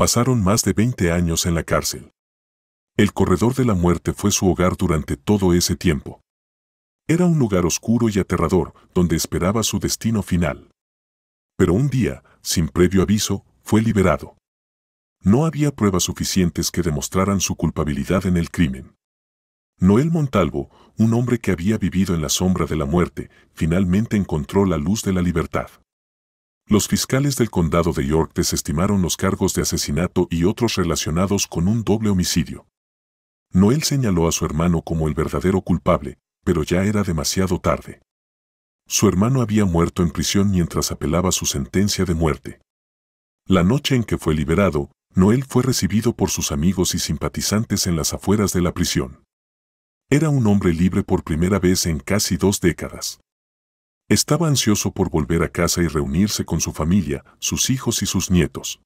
pasaron más de 20 años en la cárcel. El corredor de la muerte fue su hogar durante todo ese tiempo. Era un lugar oscuro y aterrador donde esperaba su destino final. Pero un día, sin previo aviso, fue liberado. No había pruebas suficientes que demostraran su culpabilidad en el crimen. Noel Montalvo, un hombre que había vivido en la sombra de la muerte, finalmente encontró la luz de la libertad. Los fiscales del condado de York desestimaron los cargos de asesinato y otros relacionados con un doble homicidio. Noel señaló a su hermano como el verdadero culpable, pero ya era demasiado tarde. Su hermano había muerto en prisión mientras apelaba su sentencia de muerte. La noche en que fue liberado, Noel fue recibido por sus amigos y simpatizantes en las afueras de la prisión. Era un hombre libre por primera vez en casi dos décadas. Estaba ansioso por volver a casa y reunirse con su familia, sus hijos y sus nietos.